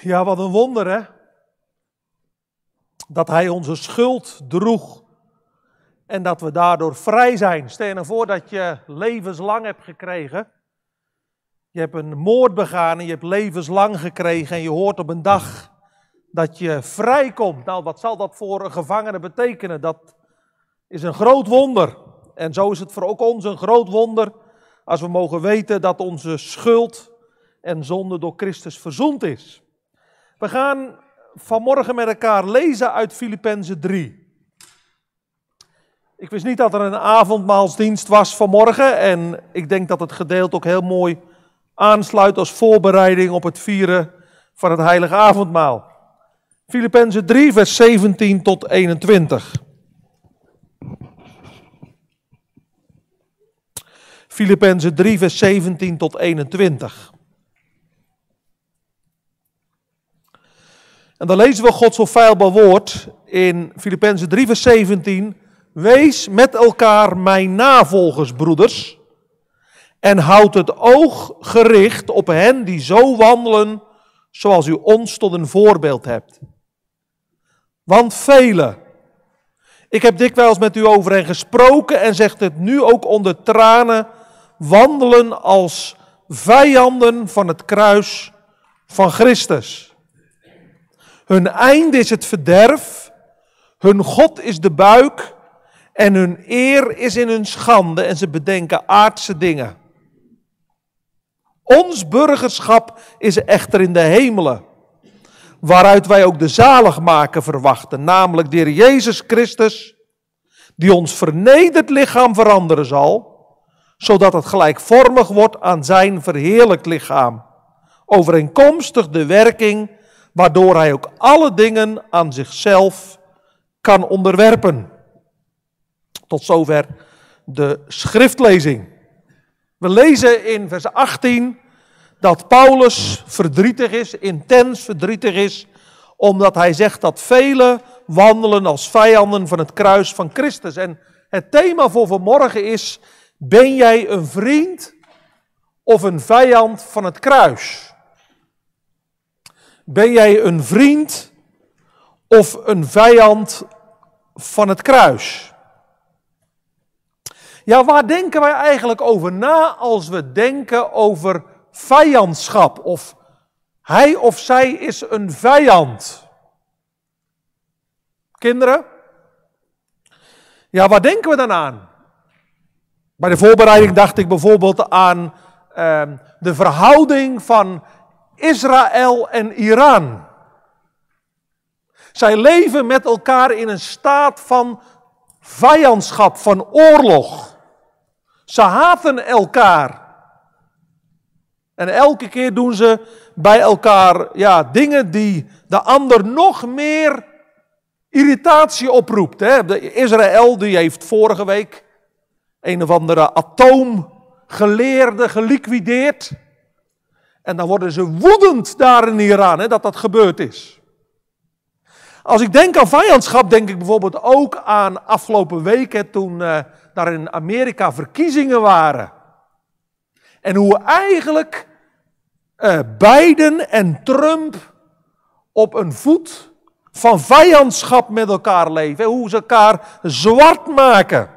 Ja, wat een wonder hè. Dat hij onze schuld droeg. En dat we daardoor vrij zijn. Stel je nou voor dat je levenslang hebt gekregen. Je hebt een moord begaan en je hebt levenslang gekregen. En je hoort op een dag dat je vrijkomt. Nou, wat zal dat voor een gevangene betekenen? Dat is een groot wonder. En zo is het voor ook ons een groot wonder als we mogen weten dat onze schuld en zonde door Christus verzoend is. We gaan vanmorgen met elkaar lezen uit Filippenzen 3. Ik wist niet dat er een avondmaalsdienst was vanmorgen en ik denk dat het gedeelte ook heel mooi aansluit als voorbereiding op het vieren van het heilige avondmaal. Filippenzen 3 vers 17 tot 21. Filippenzen 3 vers 17 tot 21. En dan lezen we Gods onfeilbaar woord in Filippenzen 3, vers 17. Wees met elkaar mijn navolgers, broeders. En houd het oog gericht op hen die zo wandelen zoals u ons tot een voorbeeld hebt. Want velen, ik heb dikwijls met u over hen gesproken en zegt het nu ook onder tranen, wandelen als vijanden van het kruis van Christus. Hun eind is het verderf, hun God is de buik en hun eer is in hun schande en ze bedenken aardse dingen. Ons burgerschap is echter in de hemelen, waaruit wij ook de zaligmaker verwachten, namelijk de Heer Jezus Christus, die ons vernederd lichaam veranderen zal, zodat het gelijkvormig wordt aan zijn verheerlijk lichaam, overeenkomstig de werking waardoor hij ook alle dingen aan zichzelf kan onderwerpen. Tot zover de schriftlezing. We lezen in vers 18 dat Paulus verdrietig is, intens verdrietig is, omdat hij zegt dat velen wandelen als vijanden van het kruis van Christus. En het thema voor vanmorgen is: ben jij een vriend of een vijand van het kruis? Ben jij een vriend of een vijand van het kruis? Ja, waar denken wij eigenlijk over na als we denken over vijandschap of hij of zij is een vijand? Kinderen? Ja, waar denken we dan aan? Bij de voorbereiding dacht ik bijvoorbeeld aan ehm, de verhouding van Israël en Iran. Zij leven met elkaar in een staat van vijandschap, van oorlog. Ze haten elkaar. En elke keer doen ze bij elkaar ja, dingen die de ander nog meer irritatie oproept. Hè? De Israël die heeft vorige week een of andere atoomgeleerde geliquideerd. En dan worden ze woedend daar in Iran hè, dat dat gebeurd is. Als ik denk aan vijandschap, denk ik bijvoorbeeld ook aan afgelopen weken toen uh, daar in Amerika verkiezingen waren. En hoe eigenlijk eh, Biden en Trump op een voet van vijandschap met elkaar leven. Hoe ze elkaar zwart maken.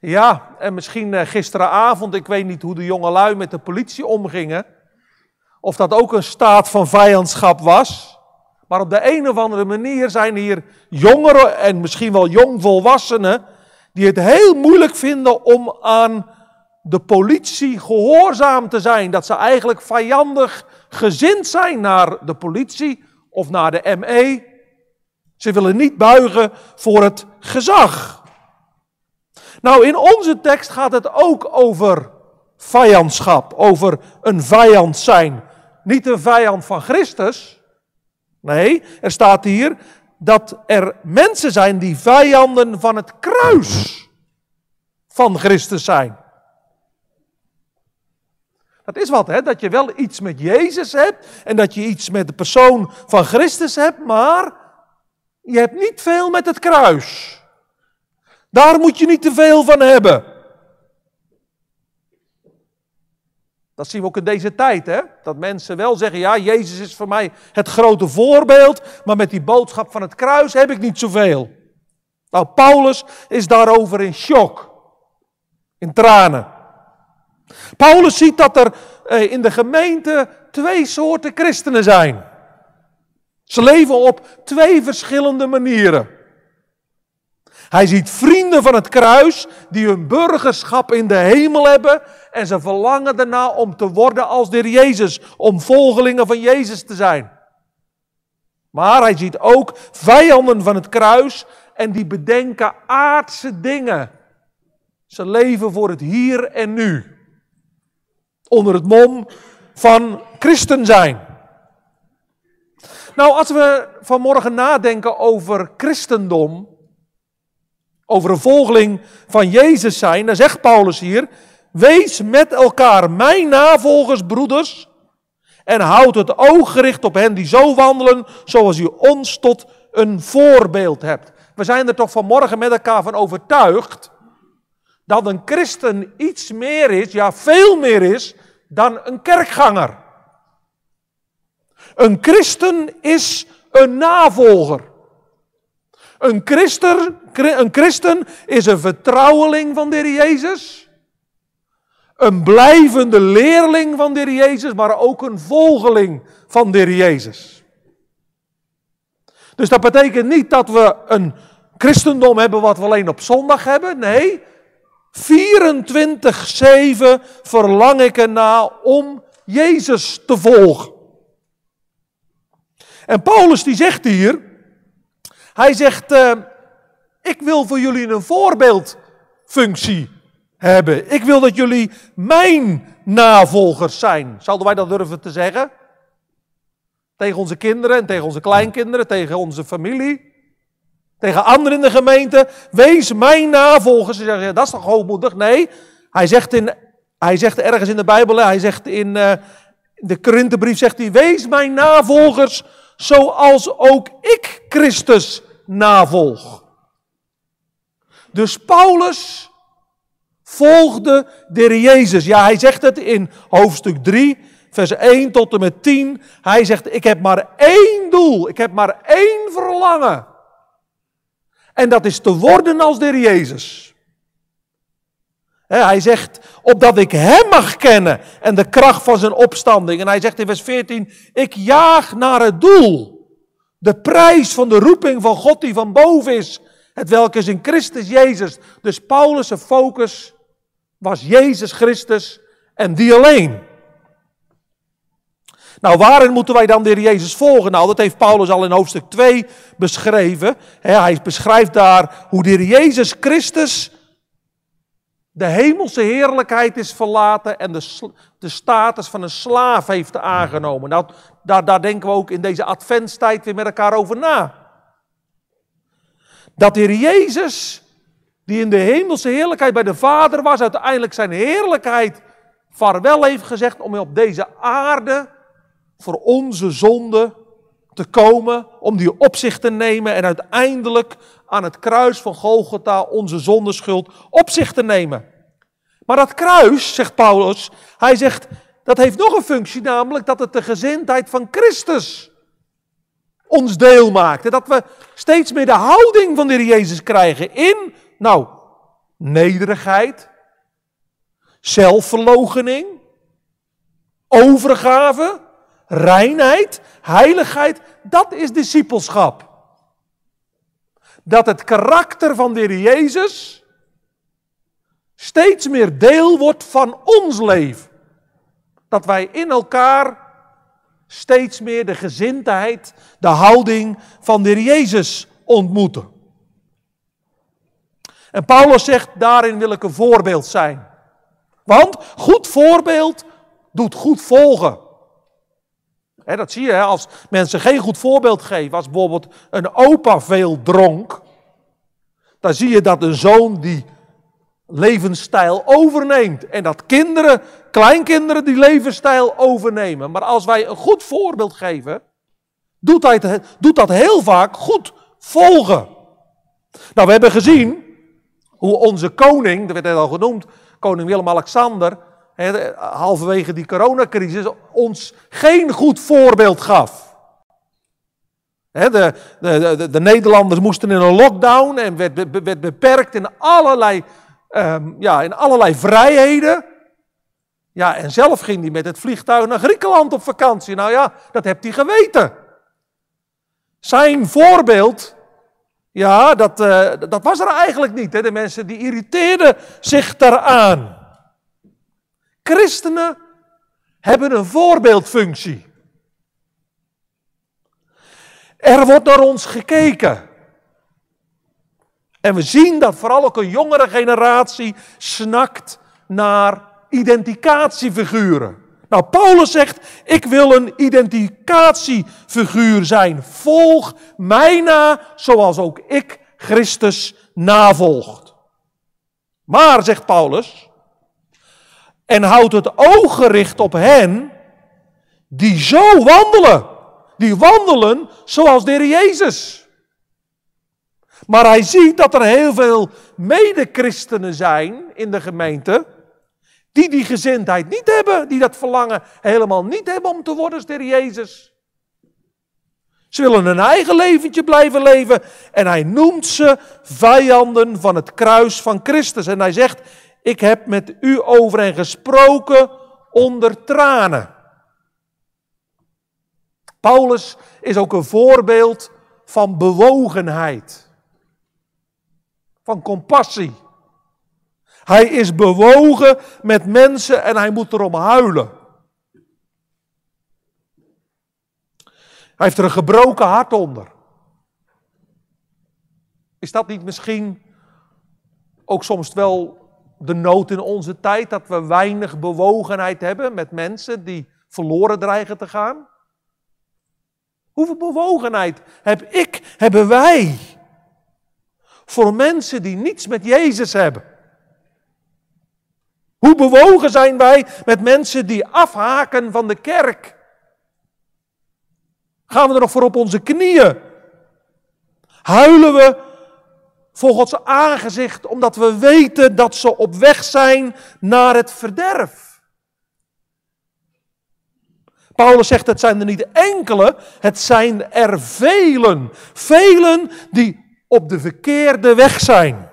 Ja, en misschien eh, gisteravond, ik weet niet hoe de lui met de politie omgingen. Of dat ook een staat van vijandschap was. Maar op de een of andere manier zijn hier jongeren en misschien wel jongvolwassenen die het heel moeilijk vinden om aan de politie gehoorzaam te zijn. Dat ze eigenlijk vijandig gezind zijn naar de politie of naar de ME. Ze willen niet buigen voor het gezag. Nou, in onze tekst gaat het ook over vijandschap, over een vijand zijn. Niet een vijand van Christus. Nee, er staat hier dat er mensen zijn die vijanden van het kruis van Christus zijn. Dat is wat, hè? Dat je wel iets met Jezus hebt en dat je iets met de persoon van Christus hebt, maar je hebt niet veel met het kruis. Daar moet je niet te veel van hebben. Dat zien we ook in deze tijd, hè? Dat mensen wel zeggen: ja, Jezus is voor mij het grote voorbeeld, maar met die boodschap van het kruis heb ik niet zoveel. Nou, Paulus is daarover in shock, in tranen. Paulus ziet dat er eh, in de gemeente twee soorten christenen zijn. Ze leven op twee verschillende manieren. Hij ziet vrienden van het kruis die hun burgerschap in de hemel hebben en ze verlangen daarna om te worden als de Jezus, om volgelingen van Jezus te zijn. Maar hij ziet ook vijanden van het kruis en die bedenken aardse dingen. Ze leven voor het hier en nu. Onder het mom van christen zijn. Nou, als we vanmorgen nadenken over christendom, over een volgeling van Jezus zijn, dan zegt Paulus hier: Wees met elkaar mijn navolgers, broeders, en houd het oog gericht op hen die zo wandelen, zoals u ons tot een voorbeeld hebt. We zijn er toch vanmorgen met elkaar van overtuigd dat een christen iets meer is, ja veel meer is, dan een kerkganger. Een christen is een navolger. Een christen, een christen is een vertrouweling van de Jezus. Een blijvende leerling van de Jezus, maar ook een volgeling van de Jezus. Dus dat betekent niet dat we een christendom hebben wat we alleen op zondag hebben. Nee, 24-7 verlang ik erna om Jezus te volgen. En Paulus die zegt hier, hij zegt, eh, ik wil voor jullie een voorbeeldfunctie hebben. Ik wil dat jullie mijn navolgers zijn. Zouden wij dat durven te zeggen? Tegen onze kinderen en tegen onze kleinkinderen, tegen onze familie, tegen anderen in de gemeente. Wees mijn navolgers. Ze zeggen, dat is toch hoogmoedig? Nee, hij zegt, in, hij zegt ergens in de Bijbel, hij zegt eh, in de Korinthebrief, zegt hij, wees mijn navolgers zoals ook ik Christus navolg. Dus Paulus volgde de Jezus. Ja, hij zegt het in hoofdstuk 3, vers 1 tot en met 10. Hij zegt, ik heb maar één doel, ik heb maar één verlangen. En dat is te worden als de Jezus hij zegt, opdat ik Hem mag kennen en de kracht van zijn opstanding. En hij zegt in vers 14, ik jaag naar het doel. De prijs van de roeping van God die van boven is, het welk is in Christus Jezus. Dus Paulus' focus was Jezus Christus en die alleen. Nou, waarin moeten wij dan de Heer Jezus volgen? Nou, dat heeft Paulus al in hoofdstuk 2 beschreven. Hij beschrijft daar hoe de Heer Jezus Christus de hemelse heerlijkheid is verlaten en de, de status van een slaaf heeft aangenomen. Nou, daar, denken we ook in deze adventstijd weer met elkaar over na. Dat de Jezus, die in de hemelse heerlijkheid bij de Vader was, uiteindelijk zijn heerlijkheid vaarwel heeft gezegd om op deze aarde voor onze zonde te komen, om die op zich te nemen en uiteindelijk aan het kruis van Golgotha onze zondenschuld op zich te nemen. Maar dat kruis, zegt Paulus, hij zegt, dat heeft nog een functie, namelijk dat het de gezindheid van Christus ons deel maakt. En dat we steeds meer de houding van de Jezus krijgen in, nou, nederigheid, zelfverloochening, overgave, reinheid, heiligheid, dat is discipelschap. Dat het karakter van de Jezus steeds meer deel wordt van ons leven. Dat wij in elkaar steeds meer de gezindheid, de houding van de Jezus ontmoeten. En Paulus zegt, daarin wil ik een voorbeeld zijn. Want goed voorbeeld doet goed volgen dat zie je, als mensen geen goed voorbeeld geven, als bijvoorbeeld een opa veel dronk, dan zie je dat een zoon die levensstijl overneemt. En dat kinderen, kleinkinderen die levensstijl overnemen. Maar als wij een goed voorbeeld geven, doet, hij het, doet dat heel vaak goed volgen. Nou, we hebben gezien hoe onze koning, dat werd net al genoemd, koning Willem-Alexander, halverwege die coronacrisis, ons geen goed voorbeeld gaf. de, de, de, Nederlanders moesten in een lockdown en werd, werd beperkt in allerlei, ehm, ja, in allerlei vrijheden. Ja, en zelf ging hij met het vliegtuig naar Griekenland op vakantie. Nou ja, dat hebt hij geweten. Zijn voorbeeld, ja, dat, eh, dat was er eigenlijk niet. De mensen die irriteerden zich daaraan. Christenen hebben een voorbeeldfunctie. Er wordt naar ons gekeken. En we zien dat vooral ook een jongere generatie snakt naar identificatiefiguren. Nou, Paulus zegt: Ik wil een identificatiefiguur zijn. Volg mij na, zoals ook ik Christus navolgt. Maar, zegt Paulus, en houdt het oog gericht op hen die zo wandelen. Die wandelen zoals de Jezus. Maar hij ziet dat er heel veel medechristenen zijn in de gemeente. Die die gezindheid niet hebben. Die dat verlangen helemaal niet hebben om te worden als de Jezus. Ze willen hun eigen leventje blijven leven. En hij noemt ze vijanden van het kruis van Christus. En hij zegt, ik heb met u over hen gesproken onder tranen. Paulus is ook een voorbeeld van bewogenheid, van compassie. Hij is bewogen met mensen en hij moet erom huilen. Hij heeft er een gebroken hart onder. Is dat niet misschien ook soms wel de nood in onze tijd, dat we weinig bewogenheid hebben met mensen die verloren dreigen te gaan? Hoeveel bewogenheid heb ik, hebben wij voor mensen die niets met Jezus hebben? Hoe bewogen zijn wij met mensen die afhaken van de kerk? Gaan we er nog voor op onze knieën? Huilen we voor Gods aangezicht, omdat we weten dat ze op weg zijn naar het verderf. Paulus zegt, het zijn er niet enkele, het zijn er velen. Velen die op de verkeerde weg zijn.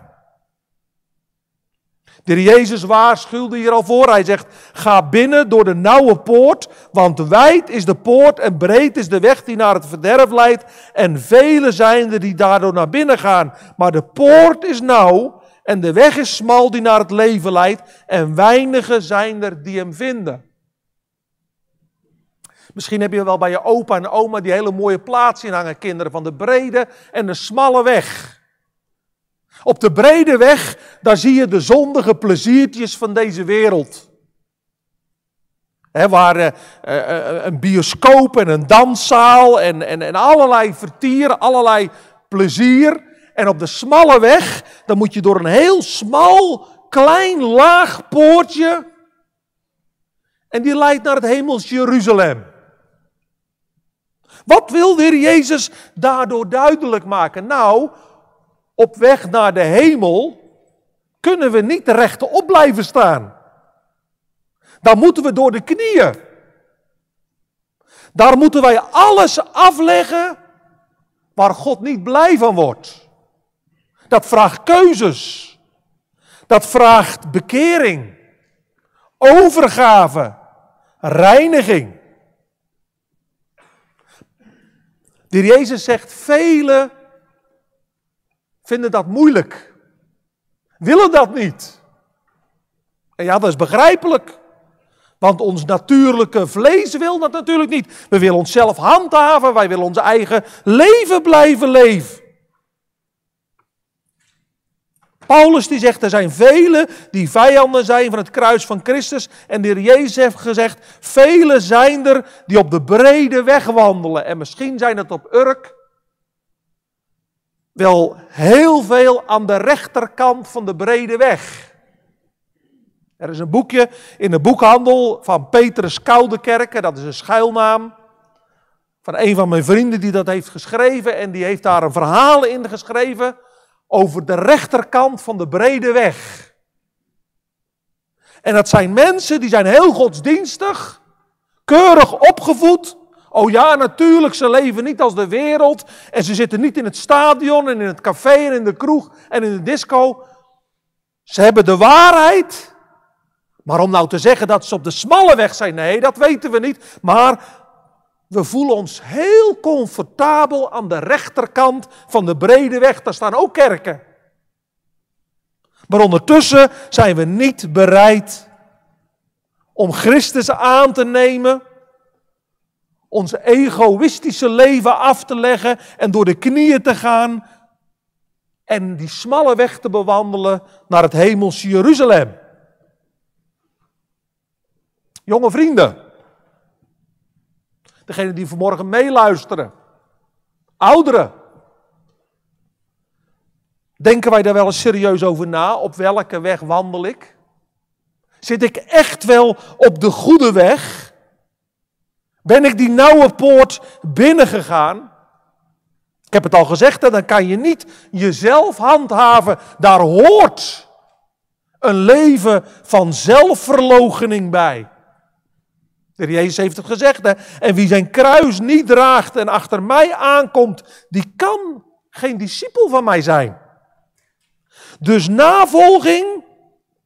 De heer Jezus waarschuwde hier al voor. Hij zegt: Ga binnen door de nauwe poort, want wijd is de poort en breed is de weg die naar het verderf leidt. En velen zijn er die daardoor naar binnen gaan. Maar de poort is nauw en de weg is smal die naar het leven leidt. En weinigen zijn er die hem vinden. Misschien heb je wel bij je opa en oma die hele mooie plaats in hangen, kinderen, van de brede en de smalle weg. Op de brede weg, daar zie je de zondige pleziertjes van deze wereld. waar eh, eh, eh, een bioscoop en een danszaal en, en, allerlei vertier, allerlei plezier. En op de smalle weg, dan moet je door een heel smal, klein, laag poortje. En die leidt naar het hemels Jeruzalem. Wat wil weer Jezus daardoor duidelijk maken? Nou, op weg naar de hemel kunnen we niet rechtop blijven staan. Dan moeten we door de knieën. Daar moeten wij alles afleggen waar God niet blij van wordt. Dat vraagt keuzes. Dat vraagt bekering, overgave, reiniging. De Jezus zegt, vele vinden dat moeilijk. Willen dat niet. En ja, dat is begrijpelijk. Want ons natuurlijke vlees wil dat natuurlijk niet. We willen onszelf handhaven, wij willen ons eigen leven blijven leven. Paulus die zegt, er zijn velen die vijanden zijn van het kruis van Christus. En de heer Jezus heeft gezegd, velen zijn er die op de brede weg wandelen. En misschien zijn het op Urk, wel heel veel aan de rechterkant van de brede weg. Er is een boekje in de boekhandel van Petrus Koudekerke, dat is een schuilnaam. Van een van mijn vrienden die dat heeft geschreven en die heeft daar een verhaal in geschreven over de rechterkant van de brede weg. En dat zijn mensen die zijn heel godsdienstig, keurig opgevoed, Oh ja, natuurlijk, ze leven niet als de wereld. En ze zitten niet in het stadion en in het café en in de kroeg en in de disco. Ze hebben de waarheid. Maar om nou te zeggen dat ze op de smalle weg zijn, nee, dat weten we niet. Maar we voelen ons heel comfortabel aan de rechterkant van de brede weg. Daar staan ook kerken. Maar ondertussen zijn we niet bereid om Christus aan te nemen ons egoïstische leven af te leggen en door de knieën te gaan en die smalle weg te bewandelen naar het hemelse Jeruzalem. Jonge vrienden, degenen die vanmorgen meeluisteren, ouderen, denken wij daar wel eens serieus over na? Op welke weg wandel ik? Zit ik echt wel op de goede weg? Ben ik die nauwe poort binnengegaan? Ik heb het al gezegd, dan kan je niet jezelf handhaven. Daar hoort een leven van zelfverloochening bij. De Jezus heeft het gezegd. Hè? En wie zijn kruis niet draagt en achter mij aankomt, die kan geen discipel van mij zijn. Dus navolging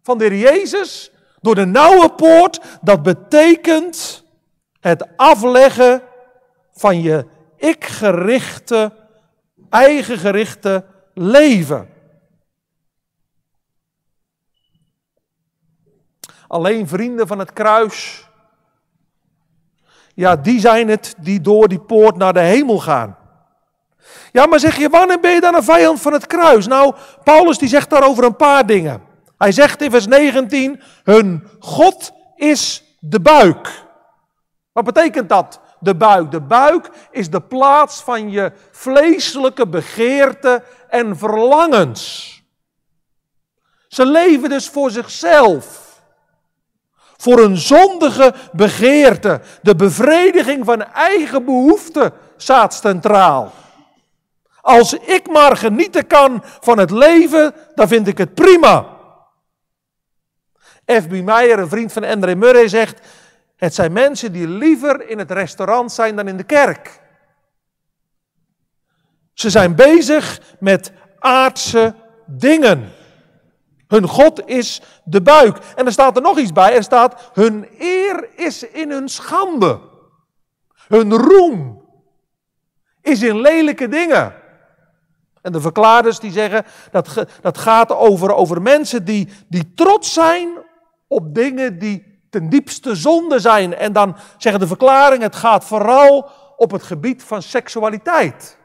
van de Jezus door de nauwe poort, dat betekent het afleggen van je ik-gerichte, eigen leven. Alleen vrienden van het kruis, ja, die zijn het die door die poort naar de hemel gaan. Ja, maar zeg je, wanneer ben je dan een vijand van het kruis? Nou, Paulus die zegt daarover een paar dingen. Hij zegt in vers 19, hun God is de buik. Wat betekent dat? De buik. De buik is de plaats van je vleeselijke begeerten en verlangens. Ze leven dus voor zichzelf. Voor een zondige begeerte. De bevrediging van eigen behoeften staat centraal. Als ik maar genieten kan van het leven, dan vind ik het prima. F.B. Meijer, een vriend van André Murray, zegt: het zijn mensen die liever in het restaurant zijn dan in de kerk. Ze zijn bezig met aardse dingen. Hun God is de buik. En er staat er nog iets bij. Er staat, hun eer is in hun schande. Hun roem is in lelijke dingen. En de verklaarders die zeggen, dat, dat gaat over, over mensen die, die trots zijn op dingen die de diepste zonde zijn. En dan zeggen de verklaring, het gaat vooral op het gebied van seksualiteit.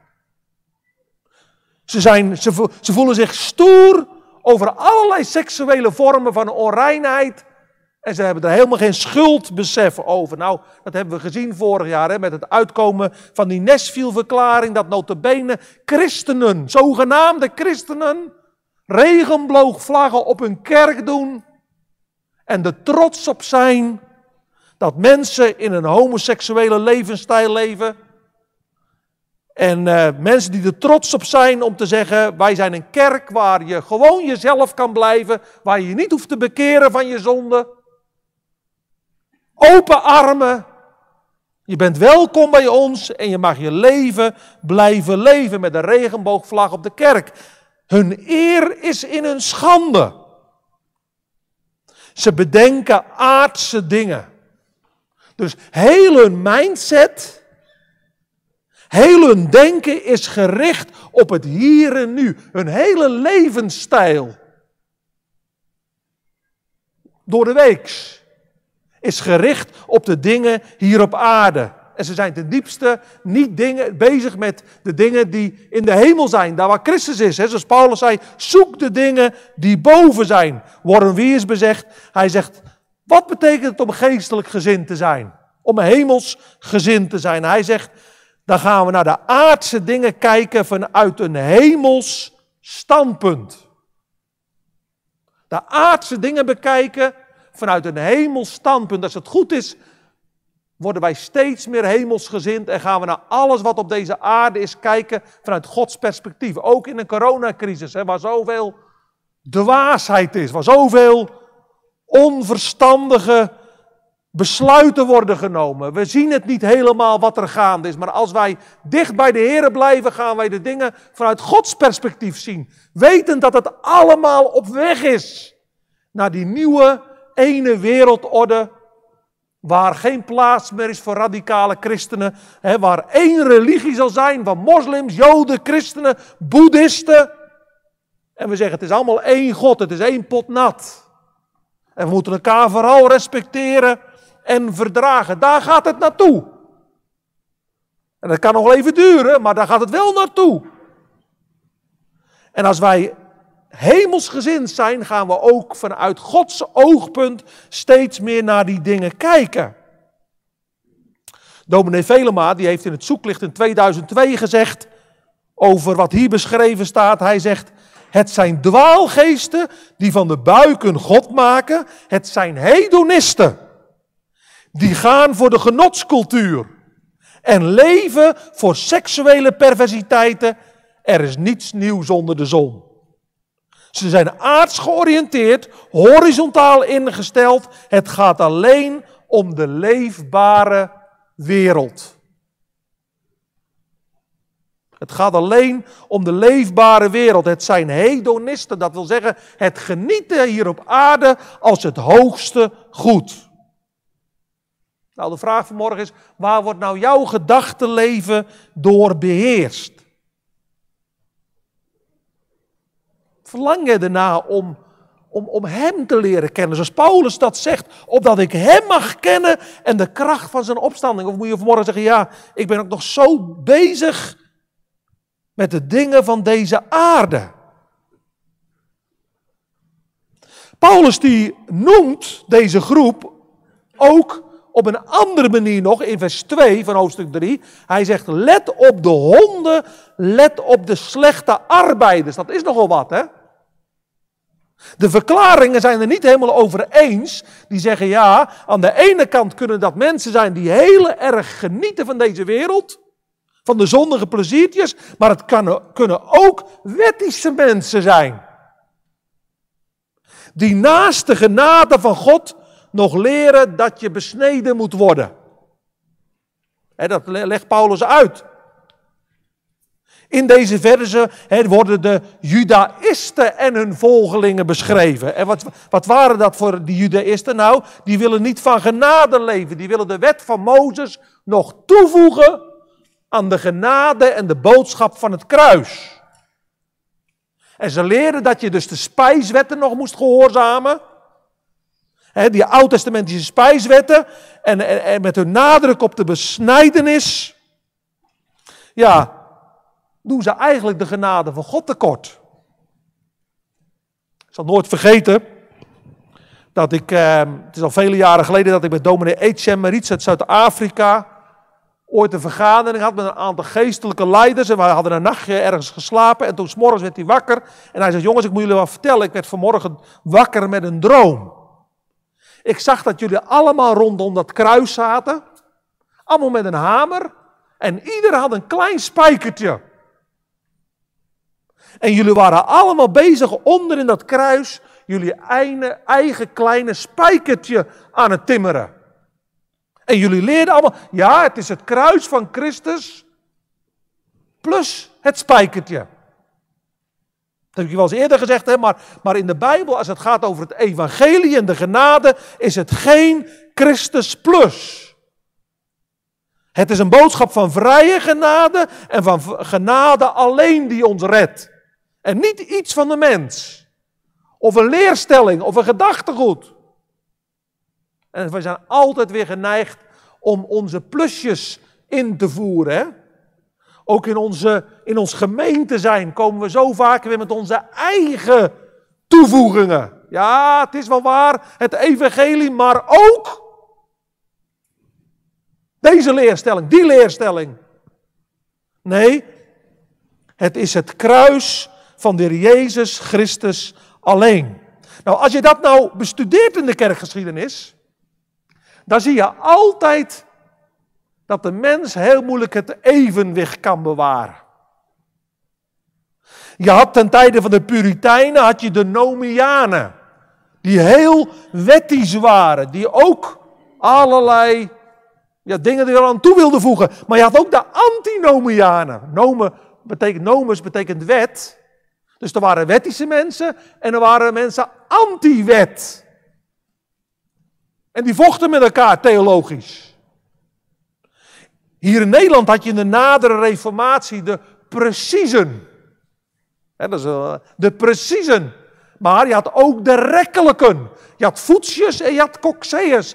Ze, zijn, ze, ze voelen zich stoer over allerlei seksuele vormen van onreinheid. En ze hebben er helemaal geen schuldbesef over. Nou, dat hebben we gezien vorig jaar hè, met het uitkomen van die nesfield verklaring Dat notabene christenen, zogenaamde christenen, regenboogvlaggen op hun kerk doen en er trots op zijn dat mensen in een homoseksuele levensstijl leven. En eh, mensen die er trots op zijn om te zeggen: Wij zijn een kerk waar je gewoon jezelf kan blijven, waar je, je niet hoeft te bekeren van je zonde. Open armen. Je bent welkom bij ons en je mag je leven blijven leven met de regenboogvlag op de kerk. Hun eer is in hun schande. Ze bedenken aardse dingen. Dus heel hun mindset, heel hun denken is gericht op het hier en nu. Hun hele levensstijl. Door de weeks is gericht op de dingen hier op aarde. En ze zijn ten diepste niet dingen, bezig met de dingen die in de hemel zijn, daar waar Christus is. Zoals Paulus zei, zoek de dingen die boven zijn. Warren Weers bezegt, hij zegt, wat betekent het om geestelijk gezin te zijn? Om hemels gezin te zijn. Hij zegt, dan gaan we naar de aardse dingen kijken vanuit een hemels standpunt. De aardse dingen bekijken vanuit een hemels standpunt. Als het goed is, worden wij steeds meer hemelsgezind en gaan we naar alles wat op deze aarde is kijken vanuit Gods perspectief. Ook in een coronacrisis, hè, waar zoveel dwaasheid is, waar zoveel onverstandige besluiten worden genomen. We zien het niet helemaal wat er gaande is, maar als wij dicht bij de Heer blijven, gaan wij de dingen vanuit Gods perspectief zien. Wetend dat het allemaal op weg is naar die nieuwe ene wereldorde Waar geen plaats meer is voor radicale christenen. Hè, waar één religie zal zijn van moslims, joden, christenen, boeddhisten. En we zeggen het is allemaal één God, het is één pot nat. En we moeten elkaar vooral respecteren en verdragen. Daar gaat het naartoe. En dat kan nog even duren, maar daar gaat het wel naartoe. En als wij hemelsgezind zijn, gaan we ook vanuit Gods oogpunt steeds meer naar die dingen kijken. Dominee Velema die heeft in het zoeklicht in 2002 gezegd over wat hier beschreven staat. Hij zegt, het zijn dwaalgeesten die van de buiken God maken. Het zijn hedonisten. Die gaan voor de genotscultuur. En leven voor seksuele perversiteiten. Er is niets nieuws onder de zon. Ze zijn aards georiënteerd, horizontaal ingesteld. Het gaat alleen om de leefbare wereld. Het gaat alleen om de leefbare wereld. Het zijn hedonisten, dat wil zeggen het genieten hier op aarde als het hoogste goed. Nou, de vraag vanmorgen is: waar wordt nou jouw gedachtenleven door beheerst? verlangen erna om, om, om Hem te leren kennen. Zoals Paulus dat zegt, opdat ik Hem mag kennen en de kracht van zijn opstanding. Of moet je vanmorgen zeggen, ja, ik ben ook nog zo bezig met de dingen van deze aarde. Paulus die noemt deze groep ook op een andere manier nog in vers 2 van hoofdstuk 3. Hij zegt: Let op de honden, let op de slechte arbeiders. Dat is nogal wat, hè? De verklaringen zijn er niet helemaal over eens. Die zeggen ja, aan de ene kant kunnen dat mensen zijn die heel erg genieten van deze wereld, van de zondige pleziertjes, maar het kan, kunnen ook wettische mensen zijn. Die naast de genade van God nog leren dat je besneden moet worden. En dat legt Paulus uit. In deze verse worden de Judaïsten en hun volgelingen beschreven. En wat, wat waren dat voor die Judaïsten? Nou, die willen niet van genade leven. Die willen de wet van Mozes nog toevoegen aan de genade en de boodschap van het kruis. En ze leren dat je dus de spijswetten nog moest gehoorzamen. die oud-testamentische spijswetten. En, en, en met hun nadruk op de besnijdenis. Ja, doen ze eigenlijk de genade van God tekort. Ik zal nooit vergeten dat ik, ehm, het is al vele jaren geleden dat ik met dominee Etienne Maritz uit Zuid-Afrika ooit een vergadering had met een aantal geestelijke leiders. En we hadden een nachtje ergens geslapen en toen s'morgens werd hij wakker. En hij zei jongens, ik moet jullie wat vertellen. Ik werd vanmorgen wakker met een droom. Ik zag dat jullie allemaal rondom dat kruis zaten. Allemaal met een hamer. En ieder had een klein spijkertje. En jullie waren allemaal bezig onder in dat kruis jullie eigen, eigen kleine spijkertje aan het timmeren. En jullie leerden allemaal, ja, het is het kruis van Christus plus het spijkertje. Dat heb ik je wel eens eerder gezegd, hè? Maar, maar in de Bijbel, als het gaat over het evangelie en de genade, is het geen Christus plus. Het is een boodschap van vrije genade en van genade alleen die ons redt. En niet iets van de mens. Of een leerstelling of een gedachtegoed. En we zijn altijd weer geneigd om onze plusjes in te voeren. Hè? Ook in, onze, in ons gemeente zijn komen we zo vaak weer met onze eigen toevoegingen. Ja, het is wel waar, het evangelie, maar ook deze leerstelling, die leerstelling. Nee, het is het kruis van de Jezus Christus alleen. Nou, als je dat nou bestudeert in de kerkgeschiedenis, dan zie je altijd dat de mens heel moeilijk het evenwicht kan bewaren. Je had ten tijde van de Puritijnen had je de Nomianen, die heel wettisch waren, die ook allerlei ja, dingen er aan toe wilden voegen. Maar je had ook de antinomianen. Nomen betekent, nomus betekent wet. Dus er waren wettische mensen en er waren mensen anti-wet. En die vochten met elkaar theologisch. Hier in Nederland had je in de nadere reformatie de preciezen. He, dat is, eh, de preciezen. Maar je had ook de rekkelijken. Je had voetsjes en je had kokseërs.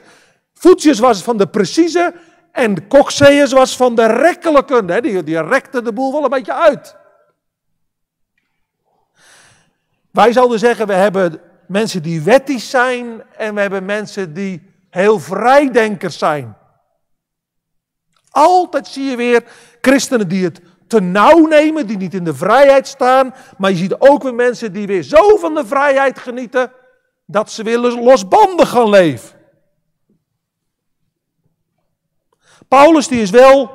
Voetsjes was van de preciezen en coxeus was van de rekkelijken. He, die, die rekte de boel wel een beetje uit. Wij zouden zeggen, we hebben mensen die wettisch zijn en we hebben mensen die heel vrijdenkers zijn. Altijd zie je weer christenen die het te nauw nemen, die niet in de vrijheid staan, maar je ziet ook weer mensen die weer zo van de vrijheid genieten dat ze willen losbandig gaan leven. Paulus die is wel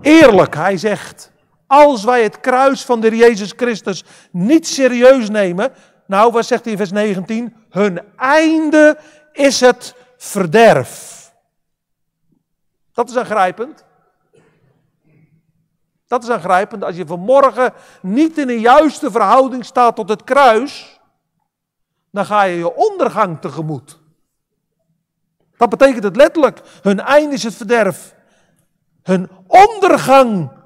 eerlijk. Hij zegt, als wij het kruis van de Jezus Christus niet serieus nemen, nou, wat zegt hij in vers 19? Hun einde is het verderf. Dat is aangrijpend. Dat is aangrijpend. Als je vanmorgen niet in de juiste verhouding staat tot het kruis, dan ga je je ondergang tegemoet. Dat betekent het letterlijk. Hun einde is het verderf. Hun ondergang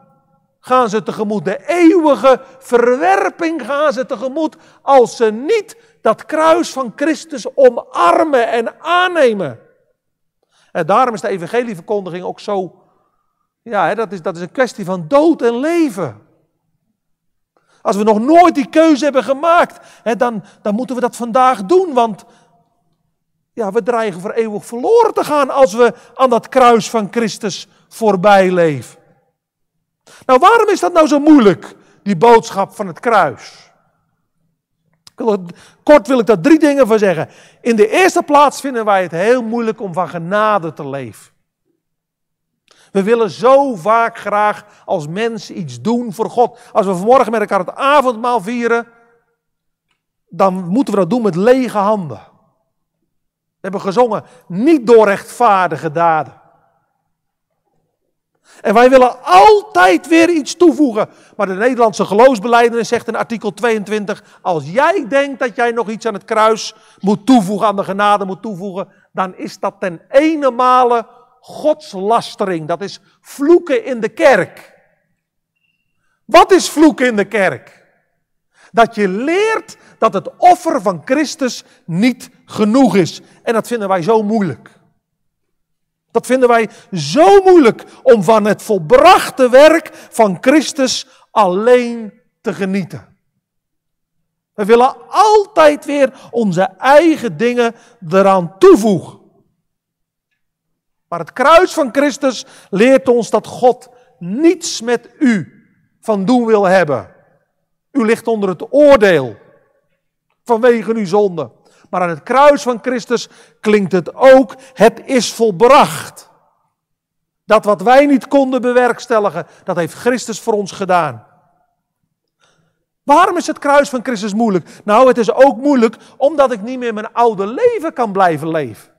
gaan ze tegemoet. De eeuwige verwerping gaan ze tegemoet als ze niet dat kruis van Christus omarmen en aannemen. En daarom is de evangelieverkondiging ook zo, ja, dat is, dat is een kwestie van dood en leven. Als we nog nooit die keuze hebben gemaakt, dan, dan moeten we dat vandaag doen, want ja, we dreigen voor eeuwig verloren te gaan als we aan dat kruis van Christus voorbij leven. Nou, waarom is dat nou zo moeilijk, die boodschap van het kruis? Kort wil ik daar drie dingen van zeggen. In de eerste plaats vinden wij het heel moeilijk om van genade te leven. We willen zo vaak graag als mens iets doen voor God. Als we vanmorgen met elkaar het avondmaal vieren, dan moeten we dat doen met lege handen. We hebben gezongen, niet door rechtvaardige daden. En wij willen altijd weer iets toevoegen. Maar de Nederlandse geloofsbeleidenis zegt in artikel 22: als jij denkt dat jij nog iets aan het kruis moet toevoegen, aan de genade moet toevoegen, dan is dat ten ene godslastering. Dat is vloeken in de kerk. Wat is vloeken in de kerk? Dat je leert dat het offer van Christus niet genoeg is. En dat vinden wij zo moeilijk. Dat vinden wij zo moeilijk om van het volbrachte werk van Christus alleen te genieten. We willen altijd weer onze eigen dingen eraan toevoegen. Maar het kruis van Christus leert ons dat God niets met u van doen wil hebben. U ligt onder het oordeel vanwege uw zonde maar aan het kruis van Christus klinkt het ook, het is volbracht. Dat wat wij niet konden bewerkstelligen, dat heeft Christus voor ons gedaan. Waarom is het kruis van Christus moeilijk? Nou, het is ook moeilijk omdat ik niet meer mijn oude leven kan blijven leven.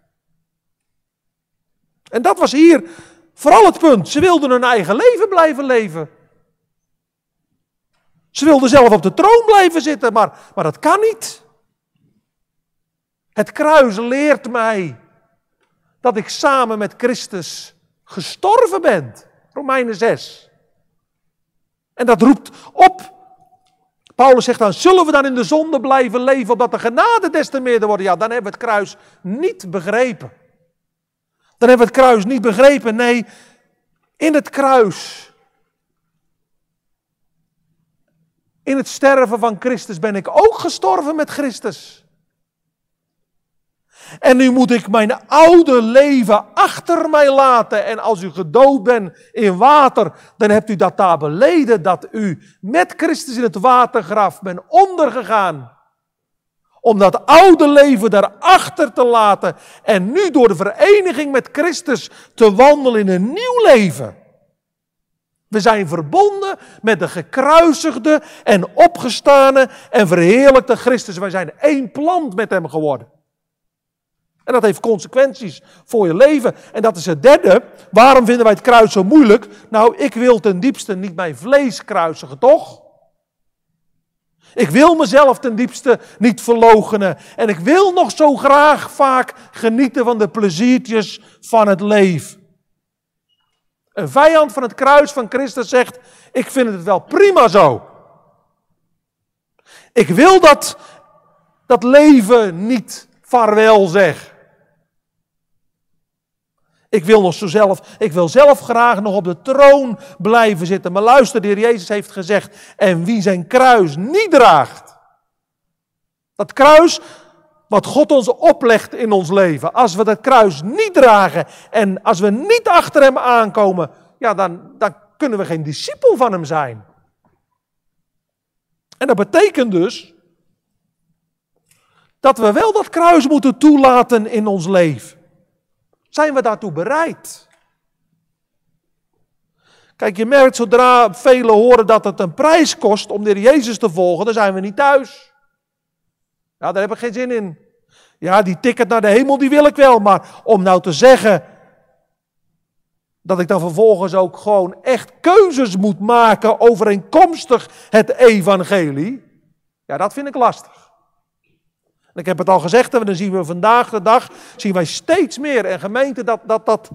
En dat was hier vooral het punt. Ze wilden hun eigen leven blijven leven. Ze wilden zelf op de troon blijven zitten, maar, maar dat kan niet. Het kruis leert mij dat ik samen met Christus gestorven ben. Romeinen 6. En dat roept op. Paulus zegt dan, zullen we dan in de zonde blijven leven, omdat de genade des te meerder wordt? Ja, dan hebben we het kruis niet begrepen. Dan hebben we het kruis niet begrepen. Nee, in het kruis, in het sterven van Christus ben ik ook gestorven met Christus. En nu moet ik mijn oude leven achter mij laten. En als u gedood bent in water, dan hebt u dat daar beleden dat u met Christus in het watergraf bent ondergegaan. Om dat oude leven daarachter te laten en nu door de vereniging met Christus te wandelen in een nieuw leven. We zijn verbonden met de gekruisigde en opgestane en verheerlijkte Christus. Wij zijn één plant met Hem geworden. En dat heeft consequenties voor je leven. En dat is het derde. Waarom vinden wij het kruis zo moeilijk? Nou, ik wil ten diepste niet mijn vlees kruisigen, toch? Ik wil mezelf ten diepste niet verlogenen. En ik wil nog zo graag vaak genieten van de pleziertjes van het leven. Een vijand van het kruis van Christus zegt: Ik vind het wel prima zo. Ik wil dat, dat leven niet vaarwel zeg. Ik wil nog zo zelf, ik wil zelf graag nog op de troon blijven zitten. Maar luister, die Jezus heeft gezegd, en wie zijn kruis niet draagt. Dat kruis wat God ons oplegt in ons leven. Als we dat kruis niet dragen en als we niet achter hem aankomen, ja, dan, dan kunnen we geen discipel van hem zijn. En dat betekent dus dat we wel dat kruis moeten toelaten in ons leven. Zijn we daartoe bereid? Kijk, je merkt zodra velen horen dat het een prijs kost om naar Jezus te volgen, dan zijn we niet thuis. Ja, daar heb ik geen zin in. Ja, die ticket naar de hemel, die wil ik wel, maar om nou te zeggen dat ik dan vervolgens ook gewoon echt keuzes moet maken overeenkomstig het evangelie, ja, dat vind ik lastig. En ik heb het al gezegd, en dan zien we vandaag de dag, zien wij steeds meer. En gemeenten dat, dat, dat,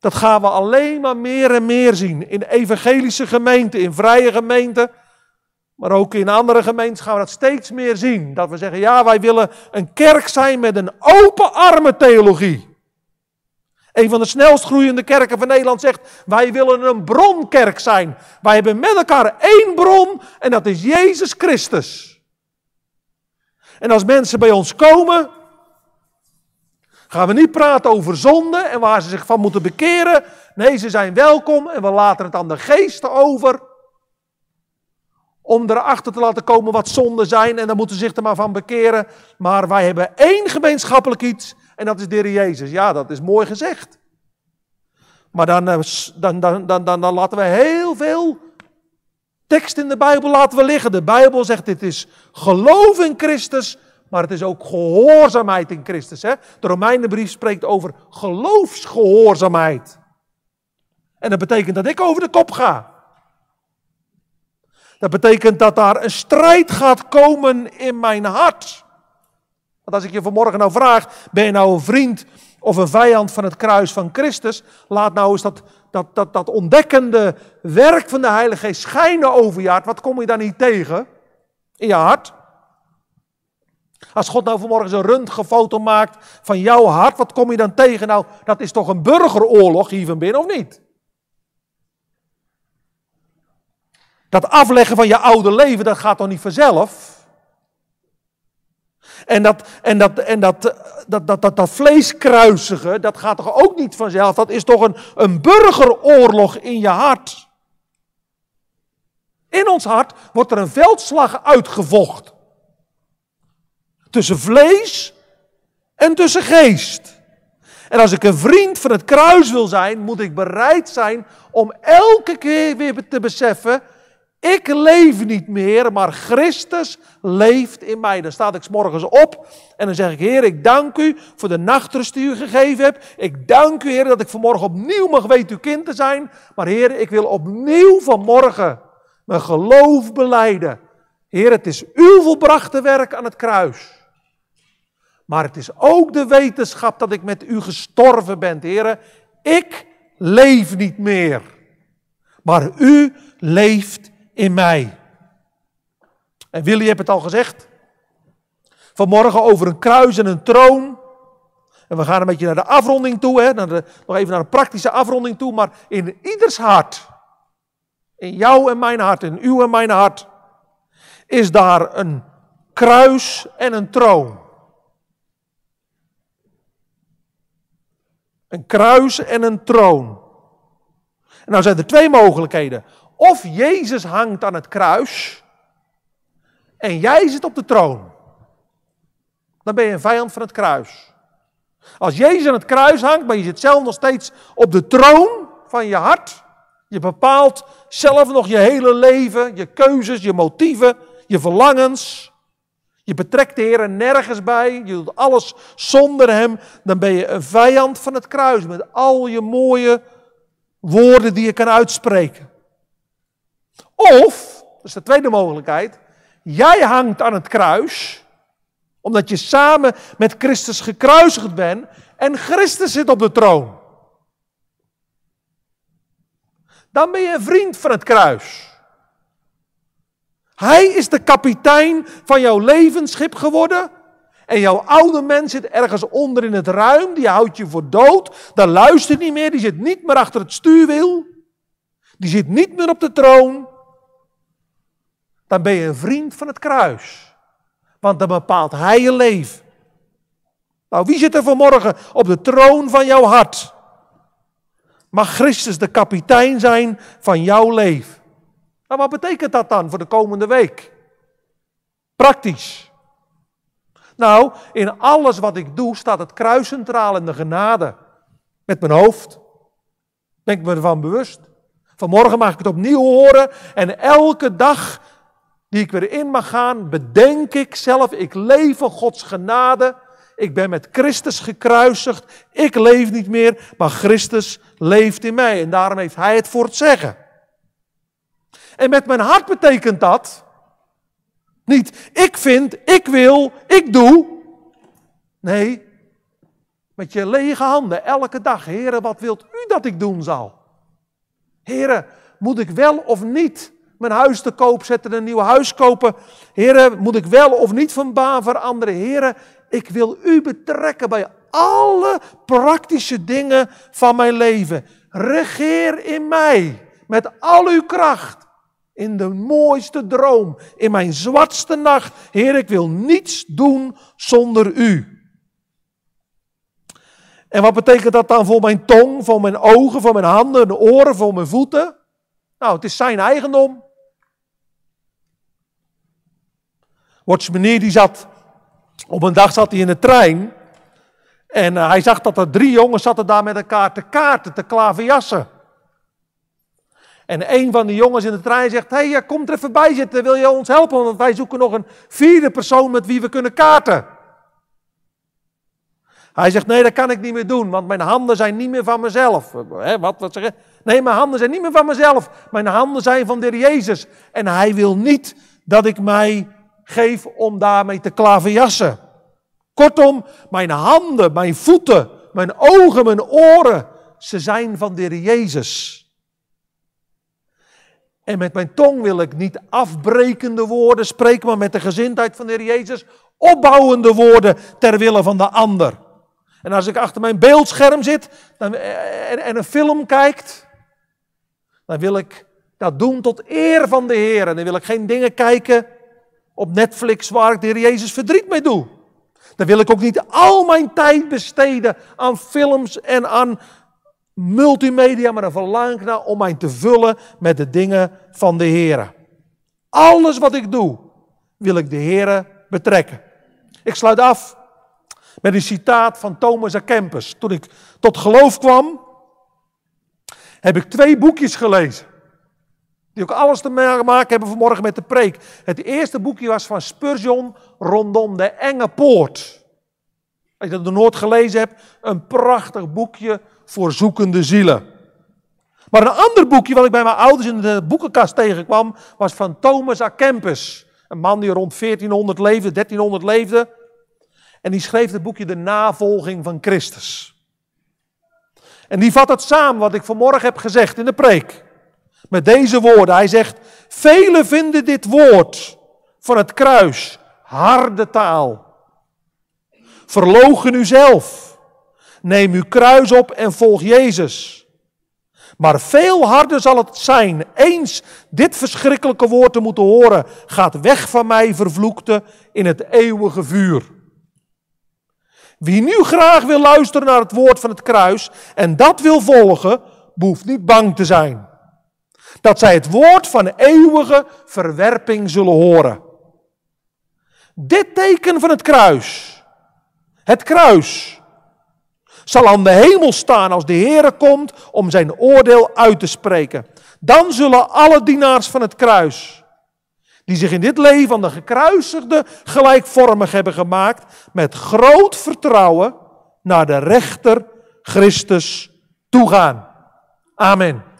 dat gaan we alleen maar meer en meer zien. In evangelische gemeenten, in vrije gemeenten. Maar ook in andere gemeenten gaan we dat steeds meer zien. Dat we zeggen, ja, wij willen een kerk zijn met een open armen theologie. Een van de snelst groeiende kerken van Nederland zegt: Wij willen een bronkerk zijn. Wij hebben met elkaar één bron en dat is Jezus Christus. En als mensen bij ons komen, gaan we niet praten over zonde en waar ze zich van moeten bekeren. Nee, ze zijn welkom en we laten het aan de geesten over. Om erachter te laten komen wat zonden zijn en dan moeten ze zich er maar van bekeren. Maar wij hebben één gemeenschappelijk iets en dat is de Jezus. Ja, dat is mooi gezegd. Maar dan, dan, dan, dan, dan laten we heel veel tekst in de Bijbel laten we liggen. De Bijbel zegt dit is geloof in Christus, maar het is ook gehoorzaamheid in Christus. Hè? De Romeinenbrief spreekt over geloofsgehoorzaamheid. En dat betekent dat ik over de kop ga. Dat betekent dat daar een strijd gaat komen in mijn hart. Want als ik je vanmorgen nou vraag, ben je nou een vriend of een vijand van het kruis van Christus. Laat nou eens dat, dat, dat, dat ontdekkende werk van de Heilige Geest schijnen over je hart. Wat kom je dan niet tegen? In je hart. Als God nou vanmorgen een röntgenfoto maakt van jouw hart, wat kom je dan tegen? Nou, dat is toch een burgeroorlog hier van binnen, of niet? Dat afleggen van je oude leven, dat gaat toch niet vanzelf? En dat, en dat, en dat, eh, dat, dat, dat, dat vlees kruisigen, dat gaat toch ook niet vanzelf? Dat is toch een, een burgeroorlog in je hart? In ons hart wordt er een veldslag uitgevocht. Tussen vlees en tussen geest. En als ik een vriend van het kruis wil zijn, moet ik bereid zijn om elke keer weer te beseffen ik leef niet meer, maar Christus leeft in mij. Dan staat ik morgens op en dan zeg ik, Heer, ik dank u voor de nachtrust die u gegeven hebt. Ik dank u, Heer, dat ik vanmorgen opnieuw mag weten uw kind te zijn. Maar Heer, ik wil opnieuw vanmorgen mijn geloof beleiden. Heer, het is uw volbrachte werk aan het kruis. Maar het is ook de wetenschap dat ik met u gestorven ben, Heer. Ik leef niet meer, maar u leeft in mij. En Willy heb het al gezegd. Vanmorgen over een kruis en een troon. En we gaan een beetje naar de afronding toe, hè? Naar nog even naar de praktische afronding toe. Maar in ieders hart, in jouw en mijn hart, in uw en mijn hart, is daar een kruis en een troon. Een kruis en een troon. En nou zijn er twee mogelijkheden. Of Jezus hangt aan het kruis en jij zit op de troon. Dan ben je een vijand van het kruis. Als Jezus aan het kruis hangt, maar je zit zelf nog steeds op de troon van je hart. Je bepaalt zelf nog je hele leven, je keuzes, je motieven, je verlangens. Je betrekt de Heer nergens bij. Je doet alles zonder Hem. Dan ben je een vijand van het kruis met al je mooie woorden die je kan uitspreken. Of, dat is de tweede mogelijkheid, jij hangt aan het kruis omdat je samen met Christus gekruisigd bent en Christus zit op de troon. Dan ben je een vriend van het kruis. Hij is de kapitein van jouw levensschip geworden. En jouw oude mens zit ergens onder in het ruim. Die houdt je voor dood. Dan luistert niet meer. Die zit niet meer achter het stuurwiel. Die zit niet meer op de troon dan ben je een vriend van het kruis. Want dan bepaalt Hij je leven. Nou, wie zit er vanmorgen op de troon van jouw hart? Mag Christus de kapitein zijn van jouw leven? Nou, wat betekent dat dan voor de komende week? Praktisch. Nou, in alles wat ik doe staat het kruis centraal in de genade. Met mijn hoofd. Ben ik me ervan bewust? Vanmorgen mag ik het opnieuw horen en elke dag die ik weer in mag gaan, bedenk ik zelf, ik leef van Gods genade. Ik ben met Christus gekruisigd. Ik leef niet meer, maar Christus leeft in mij. En daarom heeft Hij het voor het zeggen. En met mijn hart betekent dat niet ik vind, ik wil, ik doe. Nee, met je lege handen elke dag. Heren, wat wilt u dat ik doen zal? Heren, moet ik wel of niet? mijn huis te koop zetten, een nieuw huis kopen. Heren, moet ik wel of niet van baan veranderen? Heren, ik wil u betrekken bij alle praktische dingen van mijn leven. Regeer in mij met al uw kracht. In de mooiste droom, in mijn zwartste nacht. Heer, ik wil niets doen zonder u. En wat betekent dat dan voor mijn tong, voor mijn ogen, voor mijn handen, de oren, voor mijn voeten? Nou, het is zijn eigendom. meneer die zat, op een dag zat hij in de trein en eh, hij zag dat er drie jongens zaten daar met elkaar te kaarten, te klaverjassen. En een van de jongens in de trein zegt, hé, hey, eh, kom er even bij zitten, wil je ons helpen? Want wij zoeken nog een vierde persoon met wie we kunnen kaarten. Hij zegt, nee, dat kan ik niet meer doen, want mijn handen zijn niet meer van mezelf. wat, wat zeg je? Nee, mijn handen zijn niet meer van mezelf. Mijn handen zijn van de Heer Jezus. En hij wil niet dat ik mij geef om daarmee te klaverjassen. Kortom, mijn handen, mijn voeten, mijn ogen, mijn oren, ze zijn van de Heer Jezus. En met mijn tong wil ik niet afbrekende woorden spreken, maar met de gezindheid van de Heer Jezus opbouwende woorden ter wille van de ander. En als ik achter mijn beeldscherm zit dan, eh, en, en een film kijkt, dan wil ik dat doen tot eer van de Heer. En dan wil ik geen dingen kijken op Netflix waar ik de Heer Jezus verdriet mee doe. Dan wil ik ook niet al mijn tijd besteden aan films en aan multimedia, maar dan verlang ik naar om mij te vullen met de dingen van de Heer. Alles wat ik doe, wil ik de Heer betrekken. Ik sluit af met een citaat van Thomas A. Kempis. Toen ik tot geloof kwam, heb ik twee boekjes gelezen. Die ook alles te maken hebben vanmorgen met de preek. Het eerste boekje was van Spurgeon rondom de enge poort. Als je dat nog nooit gelezen hebt, een prachtig boekje voor zoekende zielen. Maar een ander boekje wat ik bij mijn ouders in de boekenkast tegenkwam, was van Thomas A. Kempis. Een man die rond 1400 leefde, 1300 leefde. En die schreef het boekje De Navolging van Christus. En die vat het samen wat ik vanmorgen heb gezegd in de preek met deze woorden. Hij zegt, velen vinden dit woord van het kruis harde taal. Verlogen u zelf. Neem uw kruis op en volg Jezus. Maar veel harder zal het zijn eens dit verschrikkelijke woord te moeten horen. Gaat weg van mij, vervloekte, in het eeuwige vuur. Wie nu graag wil luisteren naar het woord van het kruis en dat wil volgen, behoeft niet bang te zijn dat zij het woord van eeuwige verwerping zullen horen. Dit teken van het kruis, het kruis, zal aan de hemel staan als de Heere komt om zijn oordeel uit te spreken. Dan zullen alle dienaars van het kruis, die zich in dit leven aan de gekruisigde gelijkvormig hebben gemaakt, met groot vertrouwen naar de rechter Christus toegaan. Amen.